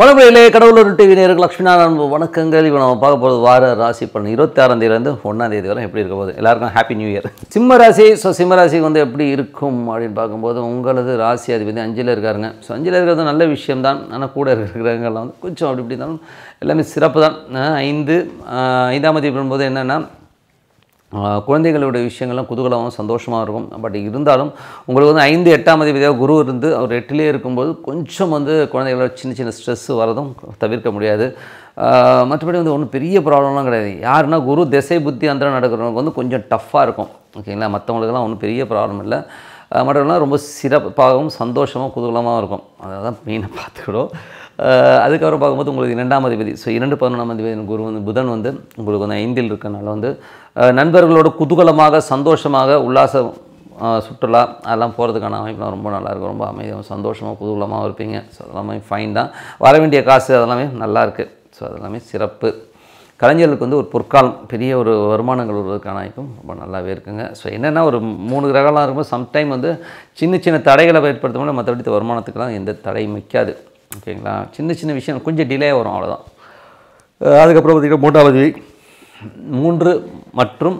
வணக்கங்களே கடவுளூர் TV நேருக்கு லக்ஷ்மி நாராயண வணக்கங்கள் இப்போ நம்ம பார்க்க போகிறது வார ராசி பலன் இருபத்தி ஆறாம் தேதியிலேருந்து ஒன்றாம் தேதி வரை எப்படி இருக்க போகுது எல்லாருக்கும் ஹாப்பி நியூ இயர் சிம்ம ராசி ஸோ சிம்ம ராசிக்கு வந்து எப்படி இருக்கும் அப்படின்னு பார்க்கும்போது உங்களது ராசி வந்து அஞ்சில் இருக்காருங்க ஸோ அஞ்சில் இருக்கிறது நல்ல விஷயம் தான் ஆனால் கூட இருக்கிறவங்கெல்லாம் வந்து கொஞ்சம் அப்படி இப்படி இருந்தாலும் எல்லாமே சிறப்பு தான் ஐந்து ஐந்தாம் தேதி பண்ணும்போது என்னென்னா குழந்தைகளோட விஷயங்கள்லாம் குதூகலமாகவும் சந்தோஷமாக இருக்கும் பட் இருந்தாலும் உங்களுக்கு வந்து ஐந்து எட்டாம் அதிபதியாக குரு இருந்து அவர் எட்டிலே இருக்கும்போது கொஞ்சம் வந்து குழந்தைகளோட சின்ன சின்ன ஸ்ட்ரெஸ் வரதும் தவிர்க்க முடியாது மற்றபடி வந்து ஒன்றும் பெரிய ப்ராப்ளம்லாம் கிடையாது யாருன்னா குரு திசை புத்தி அந்த நடக்கிறவங்களுக்கு வந்து கொஞ்சம் டஃப்பாக இருக்கும் ஓகேங்களா மற்றவங்களுக்குலாம் ஒன்றும் பெரிய ப்ராப்ளம் இல்லை மற்றவங்களாம் ரொம்ப சிறப்பாகவும் சந்தோஷமாக குதூகலமாகவும் இருக்கும் அதை தான் மெயினாக பார்த்துக்கிறோம் அதுக்கப்புறம் பார்க்கும்போது உங்களுக்கு இரண்டாம் அதிபதி ஸோ இரண்டு பதினொன்றாம் அதிபதி குரு வந்து புதன் வந்து உங்களுக்கு வந்து ஐந்தில் இருக்கனால வந்து நண்பர்களோட குதூகலமாக சந்தோஷமாக உல்லாச சுற்றுலா அதெல்லாம் போகிறதுக்கான அமைப்புலாம் ரொம்ப நல்லாயிருக்கும் ரொம்ப அமைதியாக சந்தோஷமாக குதூகலமாக இருப்பீங்க ஸோ அதெல்லாமே ஃபைன் தான் வர வேண்டிய காசு அதெல்லாமே நல்லாயிருக்கு ஸோ அதெல்லாமே சிறப்பு கலைஞர்களுக்கு வந்து ஒரு பொற்காலம் பெரிய ஒரு வருமானங்கள் வருவதற்கான வாய்ப்பும் ரொம்ப நல்லாவே இருக்குங்க ஸோ என்னென்னா ஒரு மூணு கிரகம்லாம் இருக்கும்போது சம்டைம் வந்து சின்ன சின்ன தடைகளை ஏற்படுத்தும் மற்றபடி வருமானத்துக்கெலாம் எந்த தடையும் வைக்காது ஓகேங்களா சின்ன சின்ன விஷயம் கொஞ்சம் டிலே வரும் அவ்வளோதான் அதுக்கப்புறம் பார்த்திங்கன்னா மூன்றாவது மூன்று மற்றும்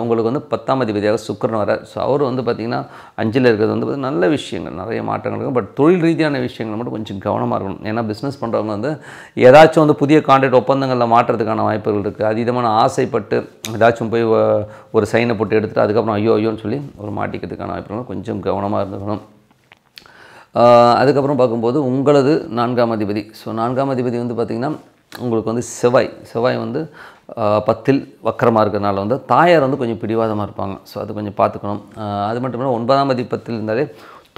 உங்களுக்கு வந்து பத்தாம் அதிபதியாக சுக்கரன் வர ஸோ அவர் வந்து பார்த்திங்கன்னா அஞ்சில் இருக்கிறது வந்து பார்த்திங்கன்னா நல்ல விஷயங்கள் நிறைய மாற்றங்கள் இருக்கும் பட் தொழில் ரீதியான விஷயங்கள் மட்டும் கொஞ்சம் கவனமாக இருக்கணும் ஏன்னா பிஸ்னஸ் பண்ணுறவங்க வந்து ஏதாச்சும் வந்து புதிய கான்ட்ராக்ட் ஒப்பந்தங்களில் மாற்றுறதுக்கான வாய்ப்புகள் இருக்குது அதிகமான ஆசைப்பட்டு ஏதாச்சும் போய் ஒரு சைனை போட்டு எடுத்துகிட்டு அதுக்கப்புறம் ஐயோ ஐயோன்னு சொல்லி ஒரு மாட்டிக்கிறதுக்கான வாய்ப்புகள் கொஞ்சம் கவனமாக இருந்துக்கணும் அதுக்கப்புறம் பார்க்கும்போது உங்களது நான்காம் அதிபதி ஸோ நான்காம் அதிபதி வந்து பார்த்திங்கன்னா உங்களுக்கு வந்து செவ்வாய் செவ்வாய் வந்து பத்தில் வக்கரமாக இருக்கிறனால வந்து தாயார் வந்து கொஞ்சம் பிடிவாதமாக இருப்பாங்க ஸோ அது கொஞ்சம் பார்த்துக்கணும் அது மட்டும் இல்லை ஒன்பதாம் அதிபத்தில் இருந்தாலே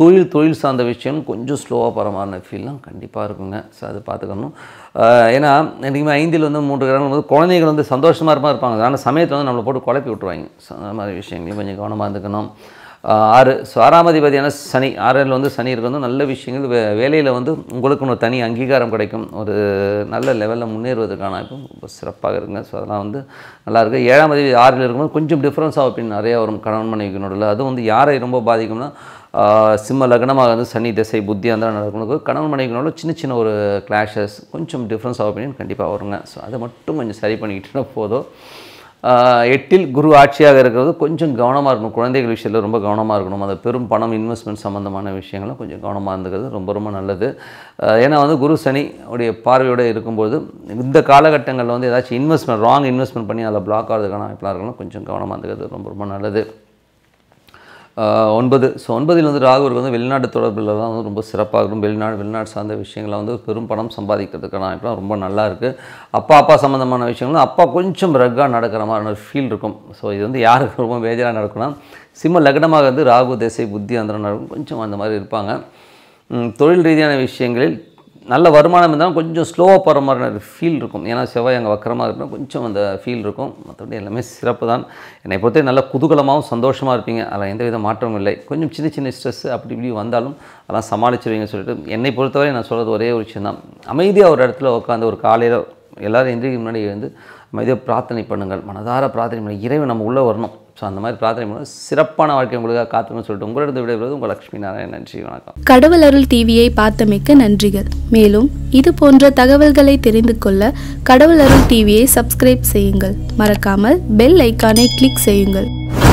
தொழில் தொழில் சார்ந்த விஷயம் கொஞ்சம் ஸ்லோவாக போகிற மாதிரி ஃபீல்லாம் கண்டிப்பாக இருக்குங்க ஸோ அது பார்த்துக்கணும் ஏன்னா என்றைக்குமே ஐந்தில் வந்து மூன்று கிரகங்கள் வந்து குழந்தைகள் வந்து சந்தோஷமாக இருப்பாங்க இருப்பாங்க ஆனால் சமயத்தில் வந்து நம்மளை போட்டு குழப்பி விட்டுருவாங்க ஸோ அந்த மாதிரி விஷயங்களையும் கொஞ்சம் கவனமாக இருந்துக்கணும் ஆறு ஸோ ஆறாம் சனி ஆறில் வந்து சனி இருக்கிறது நல்ல விஷயங்கள் வே வேலையில் வந்து உங்களுக்கு ஒரு தனி அங்கீகாரம் கிடைக்கும் ஒரு நல்ல லெவலில் முன்னேறுவதற்கான இப்போ சிறப்பாக இருக்குங்க ஸோ அதெல்லாம் வந்து நல்லாயிருக்கு ஏழாம் அதிபதி ஆறில் இருக்கும்போது கொஞ்சம் டிஃப்ரென்ஸ் ஆஃப் பின் நிறையா வரும் கணவன் மனைவிக்கு அது அதுவும் வந்து யாரை ரொம்ப பாதிக்கும்னா சிம்ம லக்னமாக வந்து சனி திசை புத்தி அந்த நடக்கணும் கணவன் மனைவிகளோட சின்ன சின்ன ஒரு கிளாஷஸ் கொஞ்சம் டிஃப்ரென்ஸ் ஆஃப் ஒப்பீனியன் கண்டிப்பாக வருங்க ஸோ அதை மட்டும் கொஞ்சம் சரி பண்ணிக்கிட்டேன்னா போதும் எட்டில் குரு ஆட்சியாக இருக்கிறது கொஞ்சம் கவனமாக இருக்கணும் குழந்தைகள் விஷயத்தில் ரொம்ப கவனமாக இருக்கணும் அந்த பெரும் பணம் இன்வெஸ்ட்மெண்ட் சம்மந்தமான விஷயங்களும் கொஞ்சம் கவனமாக இருந்துக்கிறது ரொம்ப ரொம்ப நல்லது ஏன்னா வந்து குரு சனி உடைய பார்வையோடு இருக்கும்போது இந்த காலகட்டங்களில் வந்து ஏதாச்சும் இன்வெஸ்ட்மெண்ட் ராங் இன்வெஸ்ட்மெண்ட் பண்ணி அதில் பிளாக் ஆகிறதுக்கான வாய்ப்பெல்லாம் இருக்கணும் கொஞ்சம் கவனமாக இருந்துக்கிறது ரொம்ப ரொம்ப நல்லது ஒன்பது ஸோ ஒன்பதில் வந்து ராகுவுக்கு வந்து வெளிநாட்டு தொடர்பில் தான் வந்து ரொம்ப சிறப்பாக இருக்கும் வெளிநாடு வெளிநாடு சார்ந்த விஷயங்களை வந்து பெரும் பணம் சம்பாதிக்கிறதுக்கான அமைப்புலாம் ரொம்ப நல்லா இருக்குது அப்பா அப்பா சம்மந்தமான விஷயங்களும் அப்பா கொஞ்சம் ரக்காக நடக்கிற மாதிரி ஒரு ஃபீல் இருக்கும் ஸோ இது வந்து யாருக்கு ரொம்ப மேஜராக நடக்கும்னா சிம்ம லக்னமாக வந்து ராகு தேசை புத்தி அந்த நடக்கும் கொஞ்சம் அந்த மாதிரி இருப்பாங்க தொழில் ரீதியான விஷயங்களில் நல்ல வருமானம் இருந்தாலும் கொஞ்சம் ஸ்லோவாக போகிற மாதிரி ஒரு ஃபீல் இருக்கும் ஏன்னா செவ்வாய் அங்கே வக்கரமாக இருக்கணும் கொஞ்சம் அந்த ஃபீல் இருக்கும் மற்றபடி எல்லாமே சிறப்பு தான் என்னை பொறுத்தவரை நல்ல குதூகலமாகவும் சந்தோஷமாக இருப்பீங்க அதில் எந்த வித மாற்றமும் இல்லை கொஞ்சம் சின்ன சின்ன ஸ்ட்ரெஸ்ஸு அப்படி இப்படி வந்தாலும் அதெல்லாம் சமாளிச்சிருவீங்கன்னு சொல்லிட்டு என்னை பொறுத்தவரை நான் சொல்கிறது ஒரே ஒரு விஷயம் தான் அமைதியாக ஒரு இடத்துல உட்காந்து ஒரு காலையில் எல்லோரும் எந்திரிக்கு முன்னாடி வந்து அமைதியாக பிரார்த்தனை பண்ணுங்கள் மனதார பிரார்த்தனை பண்ணி இறைவு நம்ம உள்ளே வரணும் ஸோ அந்த மாதிரி பிரார்த்தனை பண்ணுவோம் சிறப்பான வாழ்க்கை உங்களுக்காக காத்துன்னு சொல்லிட்டு உங்களிடம் விடைபெறுவது உங்கள் லட்சுமி நாராயண் நன்றி வணக்கம் கடவுள் அருள் டிவியை பார்த்தமைக்க நன்றிகள் மேலும் இது போன்ற தகவல்களை தெரிந்து கொள்ள கடவுள் அருள் டிவியை சப்ஸ்கிரைப் செய்யுங்கள் மறக்காமல் பெல் ஐக்கானை கிளிக் செய்யுங்கள்